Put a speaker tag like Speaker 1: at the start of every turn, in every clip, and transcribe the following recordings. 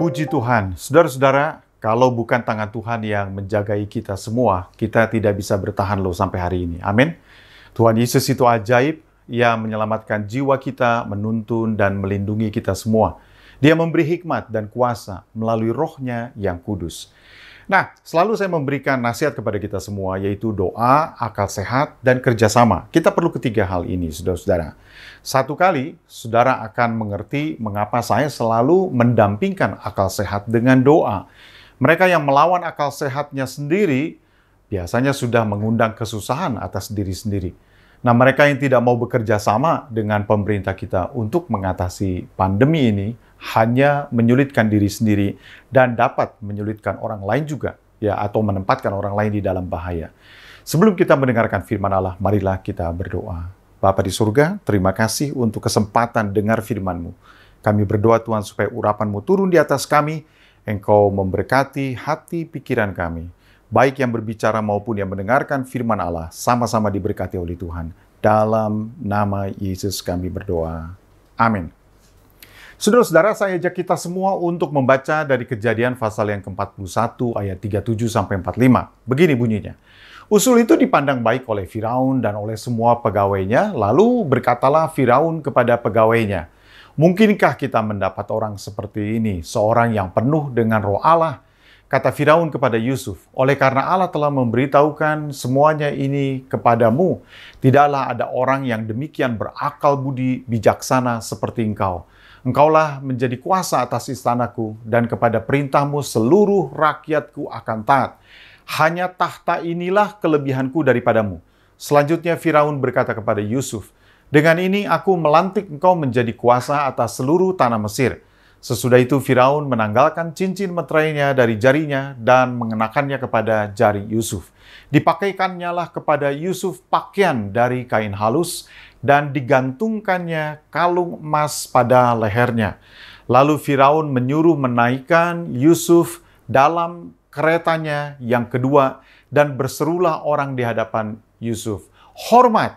Speaker 1: Puji Tuhan, saudara-saudara, kalau bukan tangan Tuhan yang menjagai kita semua, kita tidak bisa bertahan loh sampai hari ini. Amin. Tuhan Yesus itu ajaib, yang menyelamatkan jiwa kita, menuntun dan melindungi kita semua. Dia memberi hikmat dan kuasa melalui rohnya yang kudus. Nah, selalu saya memberikan nasihat kepada kita semua, yaitu doa, akal sehat, dan kerjasama. Kita perlu ketiga hal ini, saudara-saudara. Satu kali, saudara akan mengerti mengapa saya selalu mendampingkan akal sehat dengan doa. Mereka yang melawan akal sehatnya sendiri biasanya sudah mengundang kesusahan atas diri sendiri. Nah, mereka yang tidak mau bekerja sama dengan pemerintah kita untuk mengatasi pandemi ini hanya menyulitkan diri sendiri dan dapat menyulitkan orang lain juga ya atau menempatkan orang lain di dalam bahaya. Sebelum kita mendengarkan firman Allah, marilah kita berdoa. Bapa di surga, terima kasih untuk kesempatan dengar firman-Mu. Kami berdoa Tuhan supaya urapan-Mu turun di atas kami, Engkau memberkati hati pikiran kami. Baik yang berbicara maupun yang mendengarkan firman Allah, sama-sama diberkati oleh Tuhan. Dalam nama Yesus kami berdoa. Amin. Saudara-saudara, saya ajak kita semua untuk membaca dari kejadian pasal yang ke-41 ayat 37 sampai 45. Begini bunyinya. Usul itu dipandang baik oleh Firaun dan oleh semua pegawainya, lalu berkatalah Firaun kepada pegawainya, "Mungkinkah kita mendapat orang seperti ini, seorang yang penuh dengan roh Allah?" Kata Firaun kepada Yusuf, "Oleh karena Allah telah memberitahukan semuanya ini kepadamu, tidaklah ada orang yang demikian berakal budi bijaksana seperti engkau." Engkaulah menjadi kuasa atas istanaku, dan kepada perintahmu seluruh rakyatku akan taat. Hanya tahta inilah kelebihanku daripadamu. Selanjutnya Firaun berkata kepada Yusuf, Dengan ini aku melantik engkau menjadi kuasa atas seluruh tanah Mesir. Sesudah itu Firaun menanggalkan cincin meterainya dari jarinya dan mengenakannya kepada jari Yusuf. Dipakaikannya lah kepada Yusuf pakaian dari kain halus dan digantungkannya kalung emas pada lehernya. Lalu Firaun menyuruh menaikkan Yusuf dalam keretanya yang kedua dan berserulah orang di hadapan Yusuf. Hormat!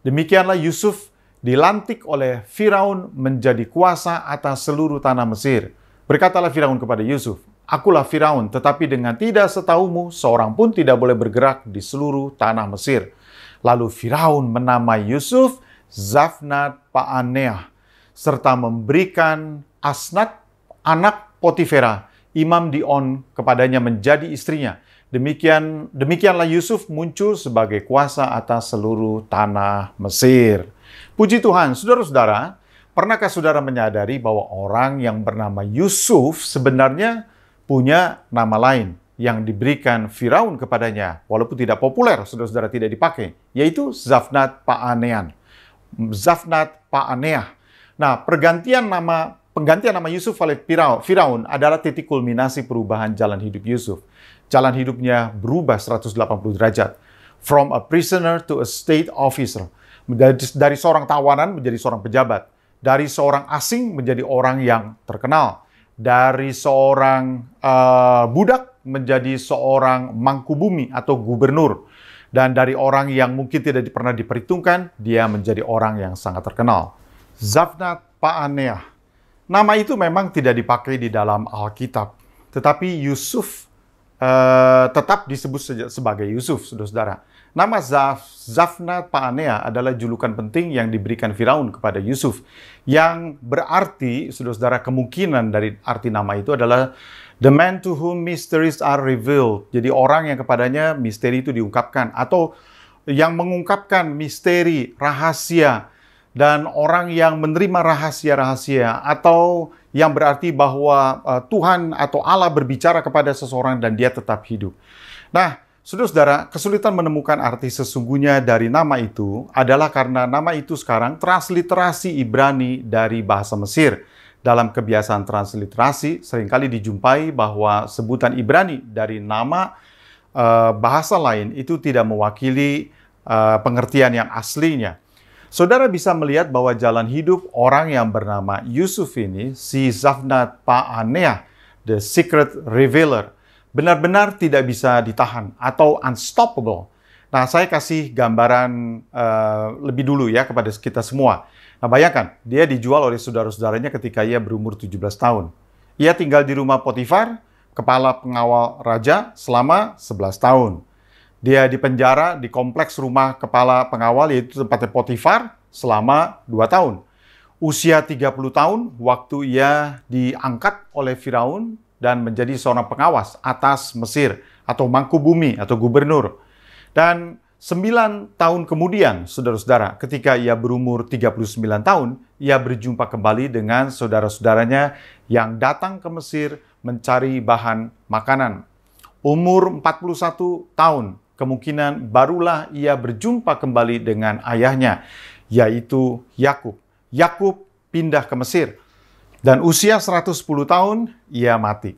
Speaker 1: Demikianlah Yusuf dilantik oleh Firaun menjadi kuasa atas seluruh tanah Mesir. Berkatalah Firaun kepada Yusuf, Akulah Firaun, tetapi dengan tidak setahumu, seorang pun tidak boleh bergerak di seluruh tanah Mesir. Lalu Firaun menamai Yusuf Zafnat Paaneah serta memberikan Asnat anak Potifera, imam Dion kepadanya menjadi istrinya. Demikian demikianlah Yusuf muncul sebagai kuasa atas seluruh tanah Mesir. Puji Tuhan, saudara-saudara, pernahkah saudara menyadari bahwa orang yang bernama Yusuf sebenarnya punya nama lain? yang diberikan Firaun kepadanya, walaupun tidak populer, saudara-saudara tidak dipakai, yaitu Zafnat Paanean. Zafnat Paaneah. Nah, pergantian nama penggantian nama Yusuf oleh Firaun adalah titik kulminasi perubahan jalan hidup Yusuf. Jalan hidupnya berubah 180 derajat. From a prisoner to a state officer. Dari, dari seorang tawanan menjadi seorang pejabat. Dari seorang asing menjadi orang yang terkenal. Dari seorang uh, budak menjadi seorang mangkubumi atau gubernur. Dan dari orang yang mungkin tidak pernah diperhitungkan, dia menjadi orang yang sangat terkenal. Zafnat Paaneah. Nama itu memang tidak dipakai di dalam Alkitab. Tetapi Yusuf uh, tetap disebut sebagai Yusuf, saudara-saudara. Nama Zaf, Zafnat Paanea adalah julukan penting yang diberikan Firaun kepada Yusuf. Yang berarti, saudara-saudara, kemungkinan dari arti nama itu adalah The man to whom mysteries are revealed. Jadi orang yang kepadanya misteri itu diungkapkan atau yang mengungkapkan misteri, rahasia dan orang yang menerima rahasia-rahasia atau yang berarti bahwa uh, Tuhan atau Allah berbicara kepada seseorang dan dia tetap hidup. Nah, Saudara-saudara, kesulitan menemukan arti sesungguhnya dari nama itu adalah karena nama itu sekarang transliterasi Ibrani dari bahasa Mesir. Dalam kebiasaan transliterasi seringkali dijumpai bahwa sebutan Ibrani dari nama uh, bahasa lain itu tidak mewakili uh, pengertian yang aslinya. Saudara bisa melihat bahwa jalan hidup orang yang bernama Yusuf ini, si Zafnat Paaneah, the secret revealer, benar-benar tidak bisa ditahan atau unstoppable. Nah, saya kasih gambaran uh, lebih dulu ya kepada kita semua. Nah bayangkan, dia dijual oleh saudara-saudaranya ketika ia berumur 17 tahun. Ia tinggal di rumah Potifar, kepala pengawal raja selama 11 tahun. Dia dipenjara di kompleks rumah kepala pengawal yaitu tempatnya Potifar selama 2 tahun. Usia 30 tahun waktu ia diangkat oleh Firaun dan menjadi seorang pengawas atas Mesir atau mangku bumi atau gubernur. Dan Sembilan tahun kemudian, saudara-saudara, ketika ia berumur 39 tahun, ia berjumpa kembali dengan saudara-saudaranya yang datang ke Mesir mencari bahan makanan. Umur 41 tahun, kemungkinan barulah ia berjumpa kembali dengan ayahnya, yaitu Yakub. Yakub pindah ke Mesir dan usia 110 tahun ia mati.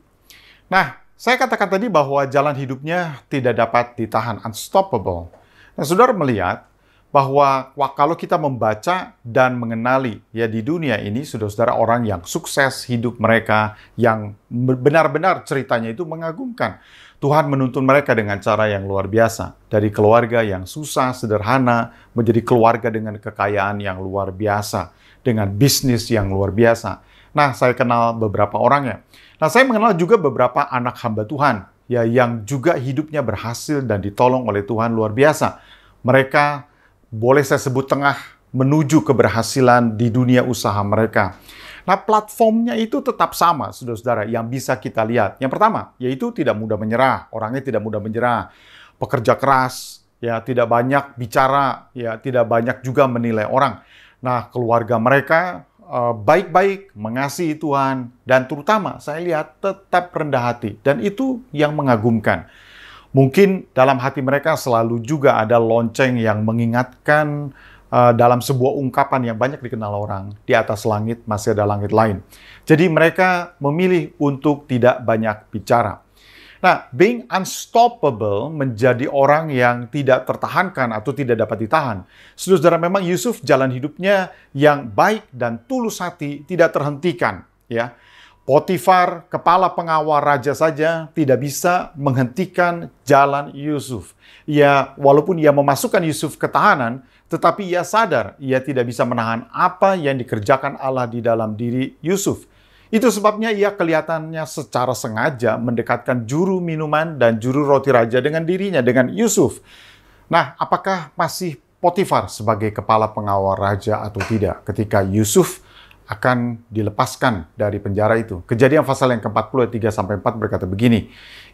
Speaker 1: Nah, saya katakan tadi bahwa jalan hidupnya tidak dapat ditahan, unstoppable. Nah, saudara melihat bahwa kalau kita membaca dan mengenali ya di dunia ini saudara-saudara orang yang sukses hidup mereka yang benar-benar ceritanya itu mengagumkan. Tuhan menuntun mereka dengan cara yang luar biasa. Dari keluarga yang susah, sederhana, menjadi keluarga dengan kekayaan yang luar biasa. Dengan bisnis yang luar biasa. Nah, saya kenal beberapa orangnya. Nah, saya mengenal juga beberapa anak hamba Tuhan ya yang juga hidupnya berhasil dan ditolong oleh Tuhan luar biasa. Mereka boleh saya sebut tengah menuju keberhasilan di dunia usaha mereka. Nah, platformnya itu tetap sama, saudara-saudara, yang bisa kita lihat. Yang pertama, yaitu tidak mudah menyerah. Orangnya tidak mudah menyerah. Pekerja keras, ya tidak banyak bicara, ya tidak banyak juga menilai orang. Nah, keluarga mereka Eh, baik-baik, mengasihi Tuhan, dan terutama saya lihat tetap rendah hati. Dan itu yang mengagumkan. Mungkin dalam hati mereka selalu juga ada lonceng yang mengingatkan uh, dalam sebuah ungkapan yang banyak dikenal orang, di atas langit masih ada langit lain. Jadi mereka memilih untuk tidak banyak bicara. Nah, being unstoppable menjadi orang yang tidak tertahankan atau tidak dapat ditahan. Saudara, memang Yusuf jalan hidupnya yang baik dan tulus hati tidak terhentikan, ya. Potifar, kepala pengawal raja saja, tidak bisa menghentikan jalan Yusuf. Ya, walaupun ia memasukkan Yusuf ke tahanan, tetapi ia sadar ia tidak bisa menahan apa yang dikerjakan Allah di dalam diri Yusuf. Itu sebabnya ia kelihatannya secara sengaja mendekatkan juru minuman dan juru roti raja dengan dirinya, dengan Yusuf. Nah, apakah masih Potifar sebagai kepala pengawal raja atau tidak ketika Yusuf akan dilepaskan dari penjara itu. Kejadian pasal yang ke 43 sampai 4 berkata begini.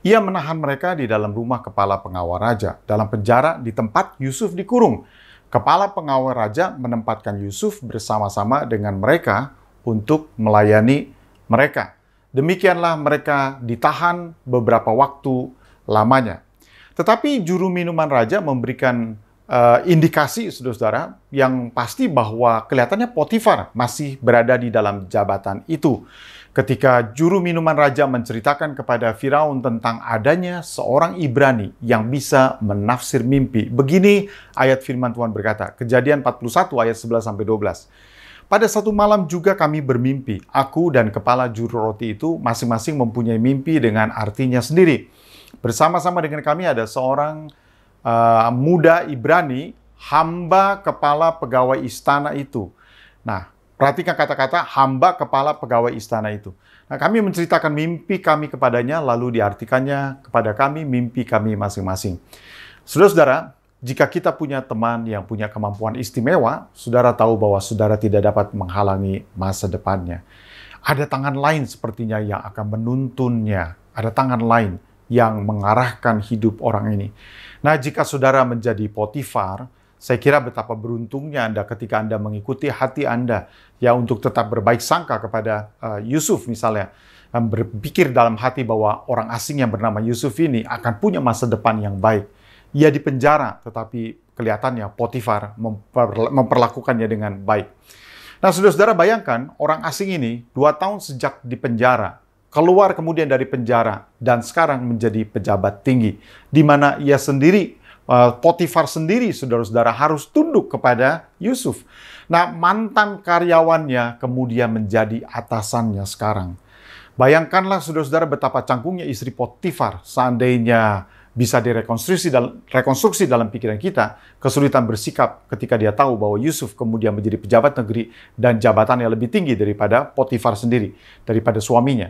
Speaker 1: Ia menahan mereka di dalam rumah kepala pengawal raja, dalam penjara di tempat Yusuf dikurung. Kepala pengawal raja menempatkan Yusuf bersama-sama dengan mereka untuk melayani mereka. Demikianlah mereka ditahan beberapa waktu lamanya. Tetapi juru minuman raja memberikan uh, indikasi, saudara-saudara, yang pasti bahwa kelihatannya Potifar masih berada di dalam jabatan itu. Ketika juru minuman raja menceritakan kepada Firaun tentang adanya seorang Ibrani yang bisa menafsir mimpi. Begini ayat firman Tuhan berkata, Kejadian 41 ayat 11 12. Pada satu malam juga kami bermimpi. Aku dan kepala juru roti itu masing-masing mempunyai mimpi dengan artinya sendiri. Bersama-sama dengan kami ada seorang uh, muda Ibrani, hamba kepala pegawai istana itu. Nah, perhatikan kata-kata hamba kepala pegawai istana itu. Nah, kami menceritakan mimpi kami kepadanya, lalu diartikannya kepada kami mimpi kami masing-masing. Saudara-saudara, jika kita punya teman yang punya kemampuan istimewa, saudara tahu bahwa saudara tidak dapat menghalangi masa depannya. Ada tangan lain sepertinya yang akan menuntunnya. Ada tangan lain yang mengarahkan hidup orang ini. Nah, jika saudara menjadi Potifar, saya kira betapa beruntungnya Anda ketika Anda mengikuti hati Anda ya untuk tetap berbaik sangka kepada uh, Yusuf misalnya dan berpikir dalam hati bahwa orang asing yang bernama Yusuf ini akan punya masa depan yang baik ia dipenjara, tetapi kelihatannya Potifar memperlakukannya dengan baik. Nah, saudara-saudara bayangkan orang asing ini dua tahun sejak dipenjara, keluar kemudian dari penjara dan sekarang menjadi pejabat tinggi, di mana ia sendiri eh, Potifar sendiri, saudara-saudara, harus tunduk kepada Yusuf. Nah, mantan karyawannya kemudian menjadi atasannya sekarang. Bayangkanlah, saudara-saudara, betapa canggungnya istri Potifar seandainya bisa direkonstruksi dalam rekonstruksi dalam pikiran kita kesulitan bersikap ketika dia tahu bahwa Yusuf kemudian menjadi pejabat negeri dan jabatan yang lebih tinggi daripada Potifar sendiri, daripada suaminya.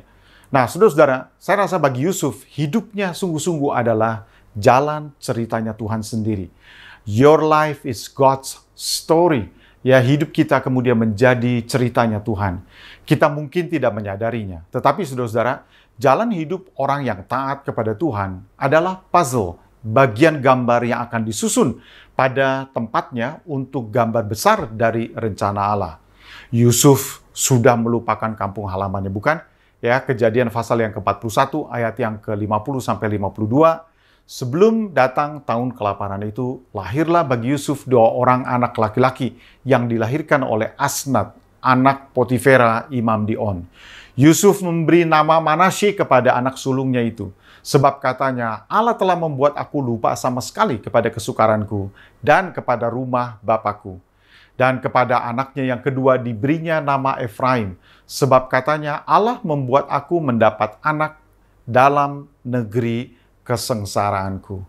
Speaker 1: Nah, saudara-saudara, saya rasa bagi Yusuf hidupnya sungguh-sungguh adalah jalan ceritanya Tuhan sendiri. Your life is God's story. Ya, hidup kita kemudian menjadi ceritanya Tuhan. Kita mungkin tidak menyadarinya, tetapi saudara-saudara, jalan hidup orang yang taat kepada Tuhan adalah puzzle, bagian gambar yang akan disusun pada tempatnya untuk gambar besar dari rencana Allah. Yusuf sudah melupakan kampung halamannya, bukan? Ya, kejadian pasal yang ke-41 ayat yang ke-50 sampai 52. Sebelum datang tahun kelaparan itu, lahirlah bagi Yusuf dua orang anak laki-laki yang dilahirkan oleh Asnat, anak Potifera, imam Dion. Yusuf memberi nama Manasye kepada anak sulungnya itu. Sebab katanya, Allah telah membuat aku lupa sama sekali kepada kesukaranku dan kepada rumah bapakku. Dan kepada anaknya yang kedua diberinya nama Efraim. Sebab katanya, Allah membuat aku mendapat anak dalam negeri kesengsaraanku.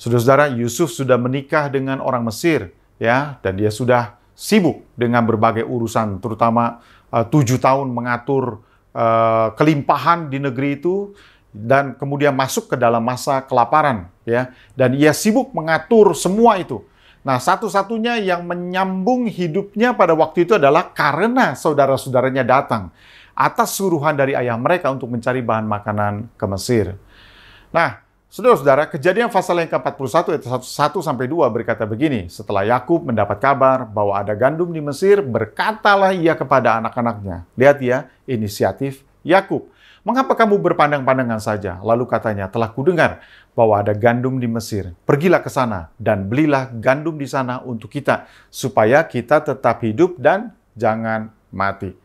Speaker 1: Saudara-saudara, Yusuf sudah menikah dengan orang Mesir, ya, dan dia sudah sibuk dengan berbagai urusan, terutama eh, tujuh tahun mengatur Eh, kelimpahan di negeri itu dan kemudian masuk ke dalam masa kelaparan ya dan ia sibuk mengatur semua itu. Nah, satu-satunya yang menyambung hidupnya pada waktu itu adalah karena saudara-saudaranya datang atas suruhan dari ayah mereka untuk mencari bahan makanan ke Mesir. Nah, Saudara-saudara, kejadian pasal yang ke-41 ayat 1 sampai 2 berkata begini, setelah Yakub mendapat kabar bahwa ada gandum di Mesir, berkatalah ia kepada anak-anaknya. Lihat ya, inisiatif Yakub. Mengapa kamu berpandang-pandangan saja? Lalu katanya, telah kudengar bahwa ada gandum di Mesir. Pergilah ke sana dan belilah gandum di sana untuk kita, supaya kita tetap hidup dan jangan mati.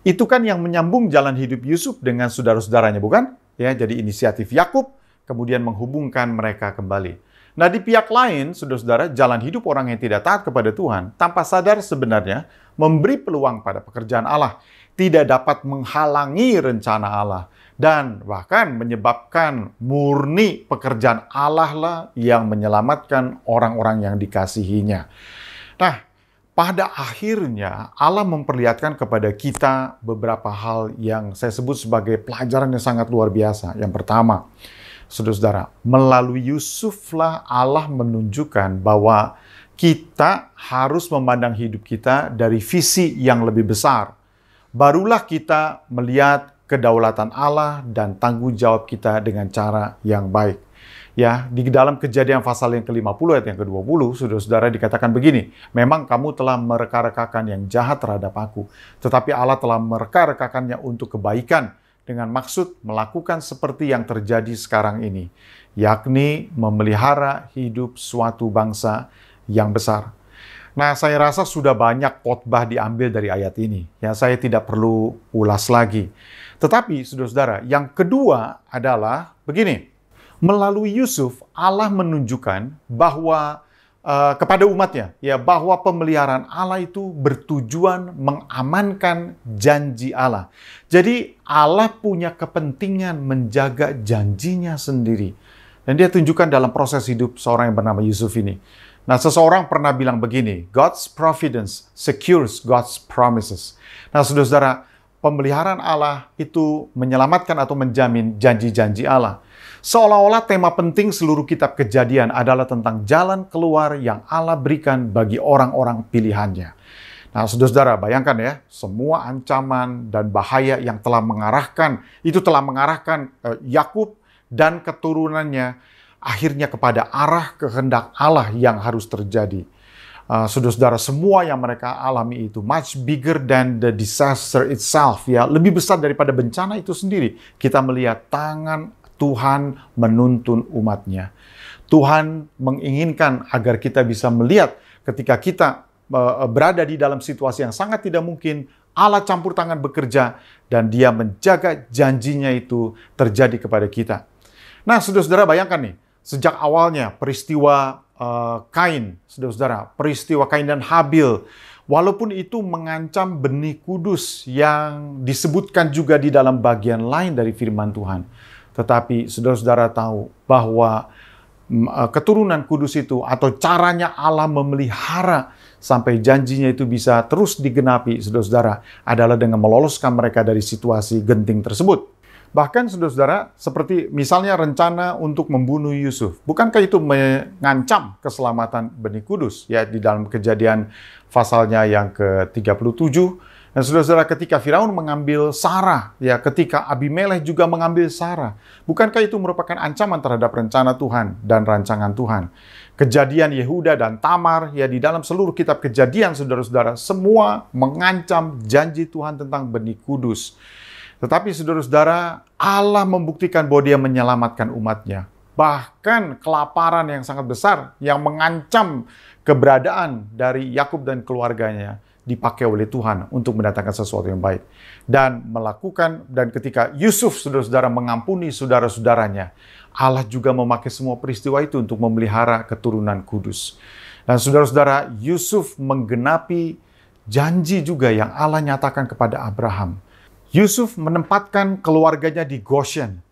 Speaker 1: Itu kan yang menyambung jalan hidup Yusuf dengan saudara-saudaranya, bukan? Ya, jadi inisiatif Yakub kemudian menghubungkan mereka kembali. Nah, di pihak lain, saudara-saudara, jalan hidup orang yang tidak taat kepada Tuhan tanpa sadar sebenarnya memberi peluang pada pekerjaan Allah, tidak dapat menghalangi rencana Allah, dan bahkan menyebabkan murni pekerjaan Allah lah yang menyelamatkan orang-orang yang dikasihinya. Nah, pada akhirnya Allah memperlihatkan kepada kita beberapa hal yang saya sebut sebagai pelajaran yang sangat luar biasa. Yang pertama, Saudara-saudara, melalui Yusuflah Allah menunjukkan bahwa kita harus memandang hidup kita dari visi yang lebih besar. Barulah kita melihat kedaulatan Allah dan tanggung jawab kita dengan cara yang baik. Ya, di dalam kejadian pasal yang ke-50 ayat yang ke-20, saudara-saudara dikatakan begini, memang kamu telah mereka-rekakan yang jahat terhadap aku, tetapi Allah telah mereka-rekakannya untuk kebaikan dengan maksud melakukan seperti yang terjadi sekarang ini, yakni memelihara hidup suatu bangsa yang besar. Nah, saya rasa sudah banyak khotbah diambil dari ayat ini. Ya, saya tidak perlu ulas lagi. Tetapi, saudara-saudara, yang kedua adalah begini. Melalui Yusuf, Allah menunjukkan bahwa Eh, kepada umatnya ya bahwa pemeliharaan Allah itu bertujuan mengamankan janji Allah. Jadi Allah punya kepentingan menjaga janjinya sendiri. Dan dia tunjukkan dalam proses hidup seorang yang bernama Yusuf ini. Nah, seseorang pernah bilang begini, God's providence secures God's promises. Nah, saudara-saudara, pemeliharaan Allah itu menyelamatkan atau menjamin janji-janji Allah. Seolah-olah tema penting seluruh kitab kejadian adalah tentang jalan keluar yang Allah berikan bagi orang-orang pilihannya. Nah, saudara-saudara, bayangkan ya, semua ancaman dan bahaya yang telah mengarahkan, itu telah mengarahkan eh, Yakub dan keturunannya akhirnya kepada arah kehendak Allah yang harus terjadi. Uh, saudara-saudara semua yang mereka alami itu much bigger than the disaster itself ya lebih besar daripada bencana itu sendiri kita melihat tangan Tuhan menuntun umatnya. Tuhan menginginkan agar kita bisa melihat ketika kita e, e, berada di dalam situasi yang sangat tidak mungkin, Allah campur tangan bekerja, dan dia menjaga janjinya itu terjadi kepada kita. Nah, saudara-saudara bayangkan nih, sejak awalnya peristiwa uh, Kain, saudara-saudara, peristiwa Kain dan Habil, walaupun itu mengancam benih kudus yang disebutkan juga di dalam bagian lain dari firman Tuhan. Tetapi saudara-saudara tahu bahwa mm, eh, keturunan kudus itu atau caranya Allah memelihara sampai janjinya itu bisa terus digenapi saudara-saudara adalah dengan meloloskan mereka dari situasi genting tersebut. Bahkan saudara-saudara seperti misalnya rencana untuk membunuh Yusuf. Bukankah itu mengancam keselamatan benih kudus? Ya di dalam kejadian pasalnya yang ke-37 dan saudara-saudara ketika Firaun mengambil Sarah, ya ketika Abimelech juga mengambil Sarah, bukankah itu merupakan ancaman terhadap rencana Tuhan dan rancangan Tuhan? Kejadian Yehuda dan Tamar, ya di dalam seluruh kitab kejadian saudara-saudara, semua mengancam janji Tuhan tentang benih kudus. Tetapi saudara-saudara, Allah membuktikan bahwa dia menyelamatkan umatnya. Bahkan kelaparan yang sangat besar yang mengancam keberadaan dari Yakub dan keluarganya dipakai oleh Tuhan untuk mendatangkan sesuatu yang baik. Dan melakukan, dan ketika Yusuf saudara-saudara mengampuni saudara-saudaranya, Allah juga memakai semua peristiwa itu untuk memelihara keturunan kudus. Dan saudara-saudara, Yusuf menggenapi janji juga yang Allah nyatakan kepada Abraham. Yusuf menempatkan keluarganya di Goshen.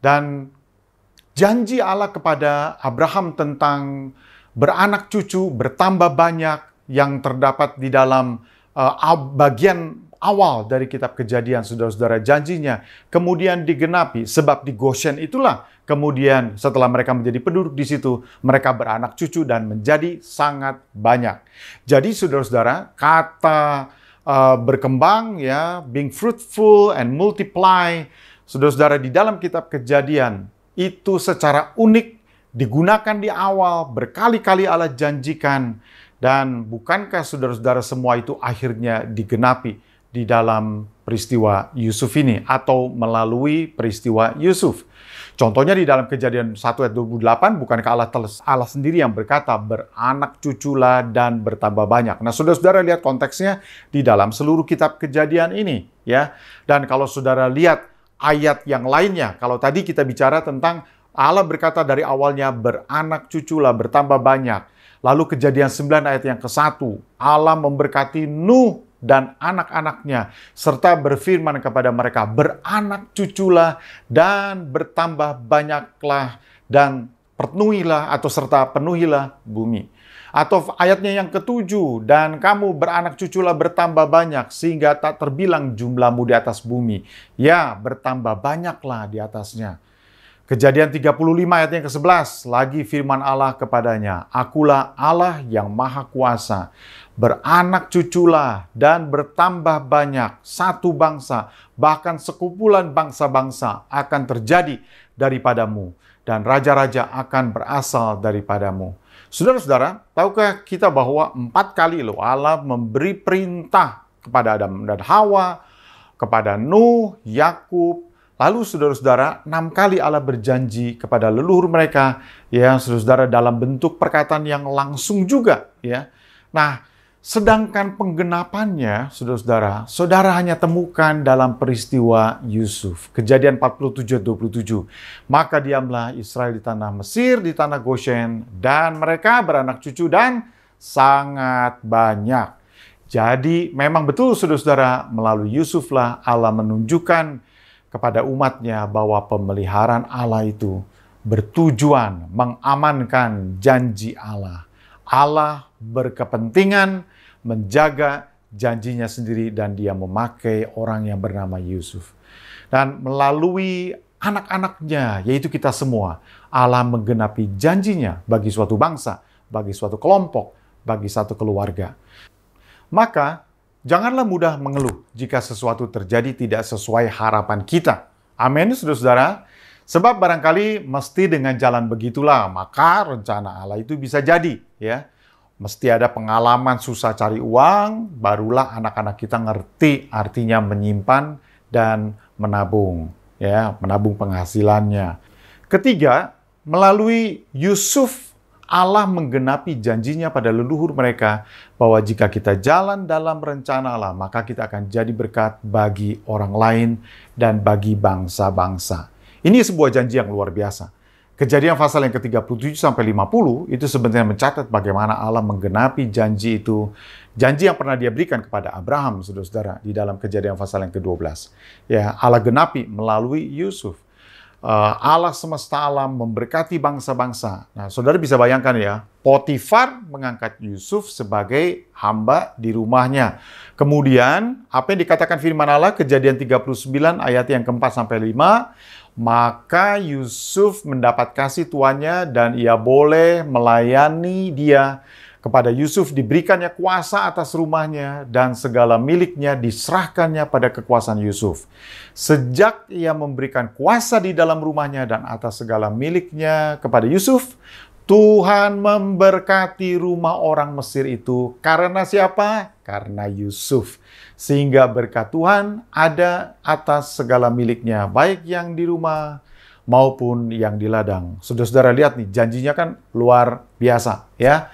Speaker 1: Dan janji Allah kepada Abraham tentang beranak cucu, bertambah banyak, yang terdapat di dalam uh, bagian awal dari kitab kejadian saudara-saudara janjinya kemudian digenapi sebab di Goshen itulah kemudian setelah mereka menjadi penduduk di situ mereka beranak cucu dan menjadi sangat banyak. Jadi saudara-saudara kata uh, berkembang ya being fruitful and multiply saudara-saudara di dalam kitab kejadian itu secara unik digunakan di awal berkali-kali Allah janjikan dan bukankah saudara-saudara semua itu akhirnya digenapi di dalam peristiwa Yusuf ini atau melalui peristiwa Yusuf? Contohnya di dalam kejadian 1 ayat 28, bukankah Allah, Allah sendiri yang berkata, beranak cuculah dan bertambah banyak. Nah, saudara-saudara lihat konteksnya di dalam seluruh kitab kejadian ini. ya. Dan kalau saudara lihat ayat yang lainnya, kalau tadi kita bicara tentang Allah berkata dari awalnya, beranak cuculah, bertambah banyak Lalu kejadian 9 ayat yang ke-1, Allah memberkati Nuh dan anak-anaknya, serta berfirman kepada mereka, beranak cuculah dan bertambah banyaklah dan penuhilah atau serta penuhilah bumi. Atau ayatnya yang ketujuh, dan kamu beranak cuculah bertambah banyak sehingga tak terbilang jumlahmu di atas bumi. Ya, bertambah banyaklah di atasnya. Kejadian 35 ayat yang ke-11, lagi firman Allah kepadanya, Akulah Allah yang maha kuasa, beranak cuculah dan bertambah banyak, satu bangsa, bahkan sekumpulan bangsa-bangsa akan terjadi daripadamu, dan raja-raja akan berasal daripadamu. Saudara-saudara, tahukah kita bahwa empat kali loh Allah memberi perintah kepada Adam dan Hawa, kepada Nuh, Yakub, Lalu saudara-saudara, enam kali Allah berjanji kepada leluhur mereka, ya saudara-saudara dalam bentuk perkataan yang langsung juga, ya. Nah, sedangkan penggenapannya, saudara-saudara, saudara hanya temukan dalam peristiwa Yusuf. Kejadian 47-27. Maka diamlah Israel di tanah Mesir, di tanah Goshen, dan mereka beranak cucu dan sangat banyak. Jadi memang betul saudara-saudara, melalui Yusuflah Allah menunjukkan kepada umatnya bahwa pemeliharaan Allah itu bertujuan mengamankan janji Allah. Allah berkepentingan menjaga janjinya sendiri dan dia memakai orang yang bernama Yusuf. Dan melalui anak-anaknya, yaitu kita semua, Allah menggenapi janjinya bagi suatu bangsa, bagi suatu kelompok, bagi satu keluarga. Maka Janganlah mudah mengeluh jika sesuatu terjadi tidak sesuai harapan kita. Amin, saudara-saudara. Sebab barangkali mesti dengan jalan begitulah, maka rencana Allah itu bisa jadi. ya. Mesti ada pengalaman susah cari uang, barulah anak-anak kita ngerti artinya menyimpan dan menabung. ya, Menabung penghasilannya. Ketiga, melalui Yusuf Allah menggenapi janjinya pada leluhur mereka bahwa jika kita jalan dalam rencana Allah, maka kita akan jadi berkat bagi orang lain dan bagi bangsa-bangsa. Ini sebuah janji yang luar biasa. Kejadian pasal yang ke-37 sampai 50 itu sebenarnya mencatat bagaimana Allah menggenapi janji itu, janji yang pernah dia berikan kepada Abraham, Saudara-saudara, di dalam Kejadian pasal yang ke-12. Ya, Allah genapi melalui Yusuf. Eh, Allah semesta alam memberkati bangsa-bangsa. Nah, saudara bisa bayangkan ya, Potifar mengangkat Yusuf sebagai hamba di rumahnya. Kemudian, apa yang dikatakan firman Allah, kejadian 39 ayat yang keempat sampai lima, maka Yusuf mendapat kasih tuannya dan ia boleh melayani dia kepada Yusuf diberikannya kuasa atas rumahnya dan segala miliknya diserahkannya pada kekuasaan Yusuf. Sejak ia memberikan kuasa di dalam rumahnya dan atas segala miliknya kepada Yusuf, Tuhan memberkati rumah orang Mesir itu karena siapa? Karena Yusuf. Sehingga berkat Tuhan ada atas segala miliknya, baik yang di rumah maupun yang di ladang. Saudara-saudara lihat nih, janjinya kan luar biasa ya.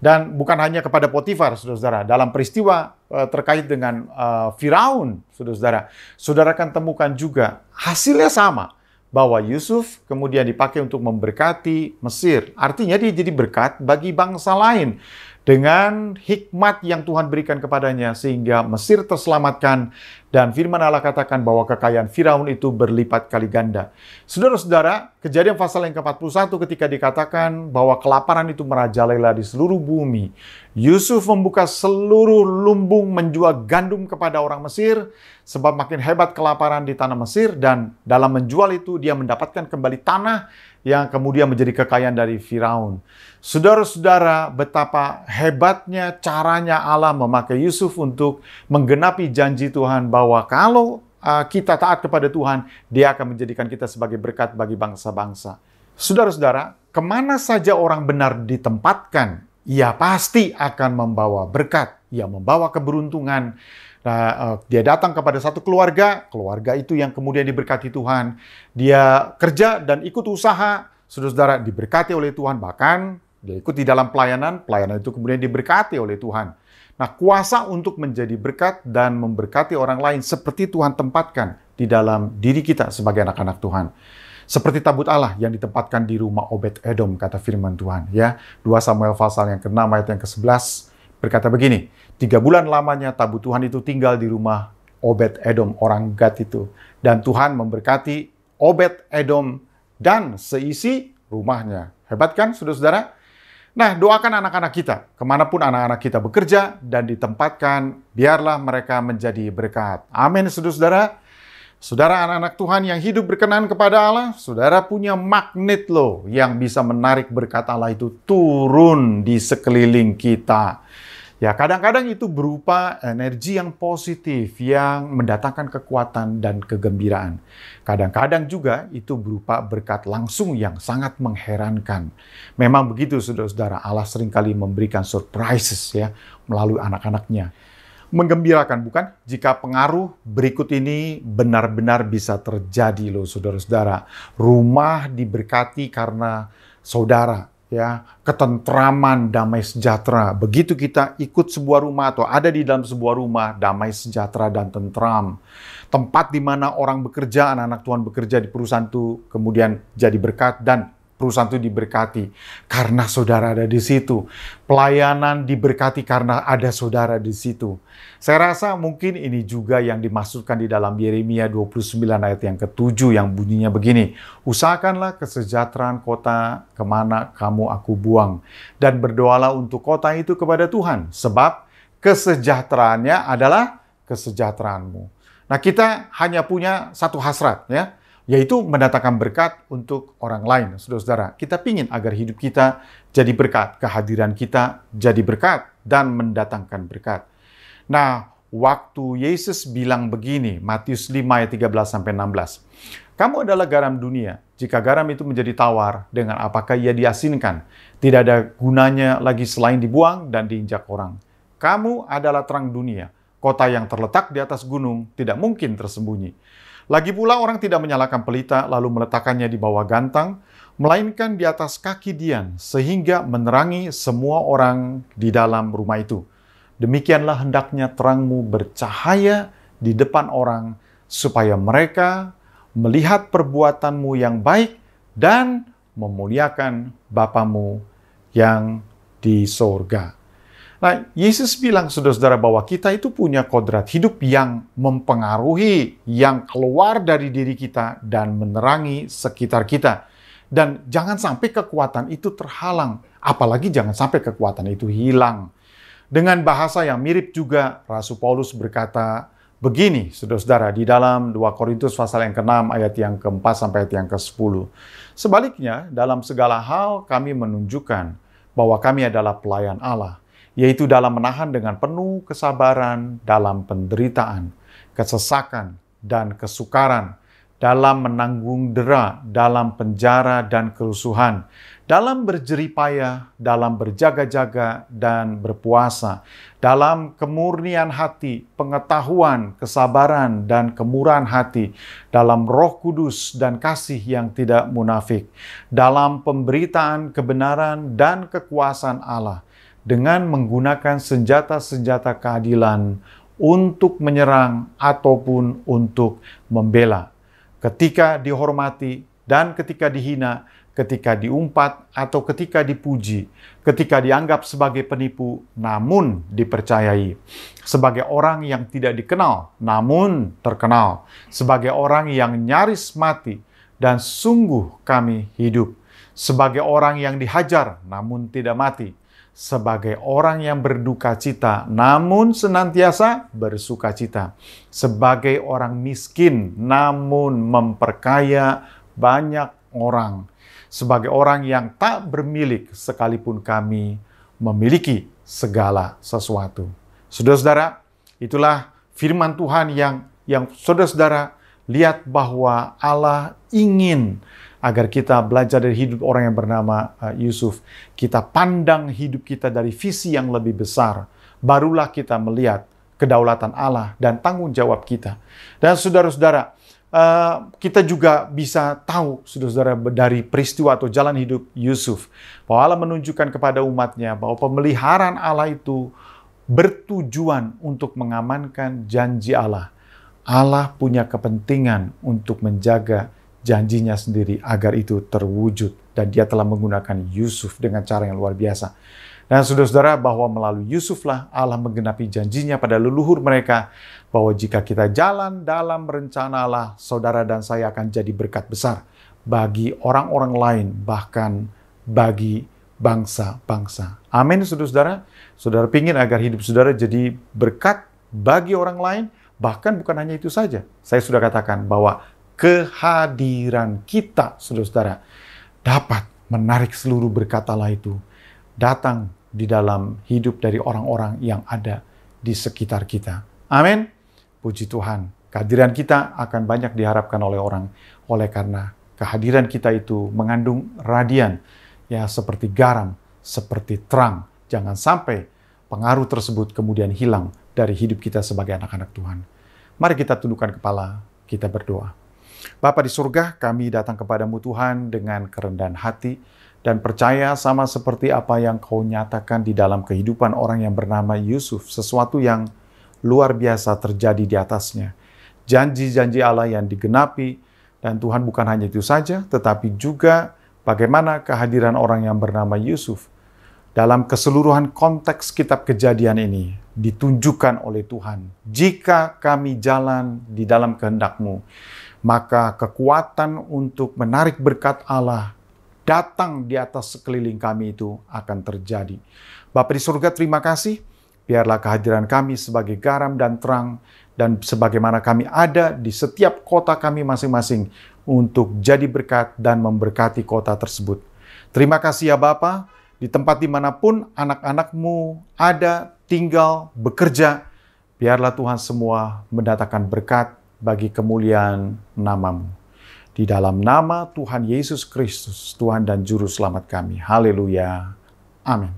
Speaker 1: Dan bukan hanya kepada Potifar, saudara-saudara. Dalam peristiwa uh, terkait dengan uh, Firaun, saudara-saudara, saudara akan temukan juga hasilnya sama bahwa Yusuf kemudian dipakai untuk memberkati Mesir. Artinya dia jadi berkat bagi bangsa lain dengan hikmat yang Tuhan berikan kepadanya sehingga Mesir terselamatkan dan firman Allah katakan bahwa kekayaan Firaun itu berlipat kali ganda. Saudara-saudara, kejadian pasal yang ke-41 ketika dikatakan bahwa kelaparan itu merajalela di seluruh bumi. Yusuf membuka seluruh lumbung menjual gandum kepada orang Mesir sebab makin hebat kelaparan di tanah Mesir dan dalam menjual itu dia mendapatkan kembali tanah yang kemudian menjadi kekayaan dari Firaun. Saudara-saudara, betapa hebatnya caranya Allah memakai Yusuf untuk menggenapi janji Tuhan bahwa bahwa kalau uh, kita taat kepada Tuhan, Dia akan menjadikan kita sebagai berkat bagi bangsa-bangsa. Saudara-saudara, kemana saja orang benar ditempatkan, ia pasti akan membawa berkat, ia membawa keberuntungan. Nah, uh, dia datang kepada satu keluarga, keluarga itu yang kemudian diberkati Tuhan. Dia kerja dan ikut usaha, saudara-saudara diberkati oleh Tuhan, bahkan dia ikut di dalam pelayanan, pelayanan itu kemudian diberkati oleh Tuhan. Nah, kuasa untuk menjadi berkat dan memberkati orang lain seperti Tuhan tempatkan di dalam diri kita sebagai anak-anak Tuhan. Seperti tabut Allah yang ditempatkan di rumah Obed Edom, kata firman Tuhan. ya 2 Samuel pasal yang ke-6 ayat yang ke-11 berkata begini, Tiga bulan lamanya tabut Tuhan itu tinggal di rumah Obed Edom, orang Gad itu. Dan Tuhan memberkati Obed Edom dan seisi rumahnya. Hebat kan, saudara-saudara? Nah, doakan anak-anak kita, kemanapun anak-anak kita bekerja dan ditempatkan, biarlah mereka menjadi berkat. Amin, saudara-saudara. Saudara anak-anak Tuhan yang hidup berkenan kepada Allah, saudara punya magnet loh yang bisa menarik berkat Allah itu turun di sekeliling kita. Ya, kadang-kadang itu berupa energi yang positif, yang mendatangkan kekuatan dan kegembiraan. Kadang-kadang juga itu berupa berkat langsung yang sangat mengherankan. Memang begitu, saudara-saudara. Allah seringkali memberikan surprises ya melalui anak-anaknya. Menggembirakan, bukan? Jika pengaruh berikut ini benar-benar bisa terjadi loh, saudara-saudara. Rumah diberkati karena saudara ya ketentraman damai sejahtera begitu kita ikut sebuah rumah atau ada di dalam sebuah rumah damai sejahtera dan tentram tempat di mana orang bekerja anak-anak Tuhan bekerja di perusahaan itu kemudian jadi berkat dan perusahaan itu diberkati karena saudara ada di situ. Pelayanan diberkati karena ada saudara di situ. Saya rasa mungkin ini juga yang dimaksudkan di dalam Yeremia 29 ayat yang ketujuh yang bunyinya begini. Usahakanlah kesejahteraan kota kemana kamu aku buang. Dan berdoalah untuk kota itu kepada Tuhan. Sebab kesejahteraannya adalah kesejahteraanmu. Nah kita hanya punya satu hasrat ya yaitu mendatangkan berkat untuk orang lain. Saudara-saudara, kita ingin agar hidup kita jadi berkat, kehadiran kita jadi berkat dan mendatangkan berkat. Nah, waktu Yesus bilang begini, Matius 5 ayat 13 sampai 16. Kamu adalah garam dunia. Jika garam itu menjadi tawar, dengan apakah ia diasinkan? Tidak ada gunanya lagi selain dibuang dan diinjak orang. Kamu adalah terang dunia. Kota yang terletak di atas gunung tidak mungkin tersembunyi lagi pula orang tidak menyalakan pelita lalu meletakkannya di bawah gantang, melainkan di atas kaki Dian sehingga menerangi semua orang di dalam rumah itu. Demikianlah hendaknya terangmu bercahaya di depan orang supaya mereka melihat perbuatanmu yang baik dan memuliakan Bapamu yang di sorga. Nah, Yesus bilang saudara-saudara bahwa kita itu punya kodrat hidup yang mempengaruhi, yang keluar dari diri kita dan menerangi sekitar kita. Dan jangan sampai kekuatan itu terhalang, apalagi jangan sampai kekuatan itu hilang. Dengan bahasa yang mirip juga, Rasul Paulus berkata begini, saudara-saudara, di dalam 2 Korintus pasal yang ke-6 ayat yang ke-4 sampai ayat yang ke-10. Sebaliknya, dalam segala hal kami menunjukkan bahwa kami adalah pelayan Allah yaitu dalam menahan dengan penuh kesabaran dalam penderitaan, kesesakan, dan kesukaran, dalam menanggung dera, dalam penjara dan kerusuhan, dalam berjeripaya, dalam berjaga-jaga dan berpuasa, dalam kemurnian hati, pengetahuan, kesabaran dan kemurahan hati, dalam Roh Kudus dan kasih yang tidak munafik, dalam pemberitaan kebenaran dan kekuasaan Allah, dengan menggunakan senjata-senjata keadilan untuk menyerang ataupun untuk membela. Ketika dihormati dan ketika dihina, ketika diumpat atau ketika dipuji, ketika dianggap sebagai penipu namun dipercayai, sebagai orang yang tidak dikenal namun terkenal, sebagai orang yang nyaris mati dan sungguh kami hidup, sebagai orang yang dihajar namun tidak mati, sebagai orang yang berduka cita, namun senantiasa bersuka cita, sebagai orang miskin, namun memperkaya banyak orang, sebagai orang yang tak bermilik, sekalipun kami memiliki segala sesuatu. Saudara-saudara, itulah firman Tuhan yang yang saudara-saudara lihat bahwa Allah ingin agar kita belajar dari hidup orang yang bernama eh, Yusuf. Kita pandang hidup kita dari visi yang lebih besar, barulah kita melihat kedaulatan Allah dan tanggung jawab kita. Dan saudara-saudara, eh, kita juga bisa tahu, saudara-saudara, dari peristiwa atau jalan hidup Yusuf, bahwa Allah menunjukkan kepada umatnya bahwa pemeliharaan Allah itu bertujuan untuk mengamankan janji Allah. Allah punya kepentingan untuk menjaga janjinya sendiri agar itu terwujud. Dan dia telah menggunakan Yusuf dengan cara yang luar biasa. Dan saudara-saudara, bahwa melalui Yusuflah Allah menggenapi janjinya pada leluhur mereka bahwa jika kita jalan dalam rencana Allah, saudara dan saya akan jadi berkat besar bagi orang-orang lain, bahkan bagi bangsa-bangsa. Amin, saudara-saudara. Saudara pingin agar hidup saudara jadi berkat bagi orang lain, bahkan bukan hanya itu saja. Saya sudah katakan bahwa kehadiran kita, saudara-saudara, dapat menarik seluruh berkat Allah itu datang di dalam hidup dari orang-orang yang ada di sekitar kita. Amin. Puji Tuhan, kehadiran kita akan banyak diharapkan oleh orang oleh karena kehadiran kita itu mengandung radian ya seperti garam, seperti terang. Jangan sampai pengaruh tersebut kemudian hilang dari hidup kita sebagai anak-anak Tuhan. Mari kita tundukkan kepala, kita berdoa. Bapa di surga, kami datang kepadamu Tuhan dengan kerendahan hati dan percaya sama seperti apa yang kau nyatakan di dalam kehidupan orang yang bernama Yusuf, sesuatu yang luar biasa terjadi di atasnya. Janji-janji Allah yang digenapi, dan Tuhan bukan hanya itu saja, tetapi juga bagaimana kehadiran orang yang bernama Yusuf dalam keseluruhan konteks kitab kejadian ini ditunjukkan oleh Tuhan. Jika kami jalan di dalam kehendakmu, maka kekuatan untuk menarik berkat Allah datang di atas sekeliling kami itu akan terjadi. Bapak di surga terima kasih, biarlah kehadiran kami sebagai garam dan terang dan sebagaimana kami ada di setiap kota kami masing-masing untuk jadi berkat dan memberkati kota tersebut. Terima kasih ya Bapak, di tempat dimanapun anak-anakmu ada, tinggal, bekerja, biarlah Tuhan semua mendatangkan berkat bagi kemuliaan namamu. Di dalam nama Tuhan Yesus Kristus, Tuhan dan Juru Selamat kami. Haleluya. Amin.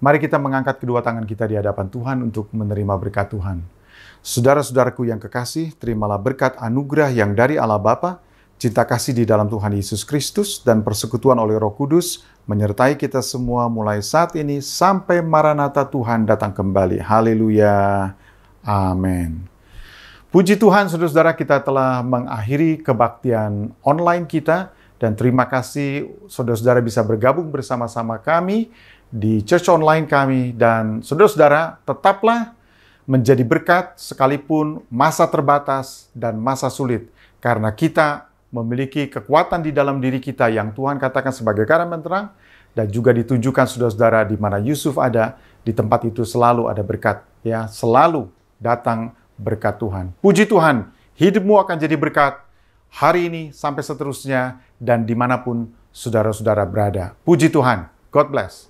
Speaker 1: Mari kita mengangkat kedua tangan kita di hadapan Tuhan untuk menerima berkat Tuhan. Saudara-saudaraku yang kekasih, terimalah berkat anugerah yang dari Allah Bapa, cinta kasih di dalam Tuhan Yesus Kristus, dan persekutuan oleh Roh Kudus menyertai kita semua mulai saat ini sampai Maranatha Tuhan datang kembali. Haleluya. Amin. Puji Tuhan, saudara-saudara, kita telah mengakhiri kebaktian online kita. Dan terima kasih saudara-saudara bisa bergabung bersama-sama kami di church online kami. Dan saudara-saudara, tetaplah menjadi berkat sekalipun masa terbatas dan masa sulit. Karena kita memiliki kekuatan di dalam diri kita yang Tuhan katakan sebagai garam terang. Dan juga ditunjukkan saudara-saudara di mana Yusuf ada, di tempat itu selalu ada berkat. Ya, selalu datang berkat Tuhan. Puji Tuhan, hidupmu akan jadi berkat hari ini sampai seterusnya dan dimanapun saudara-saudara berada. Puji Tuhan. God bless.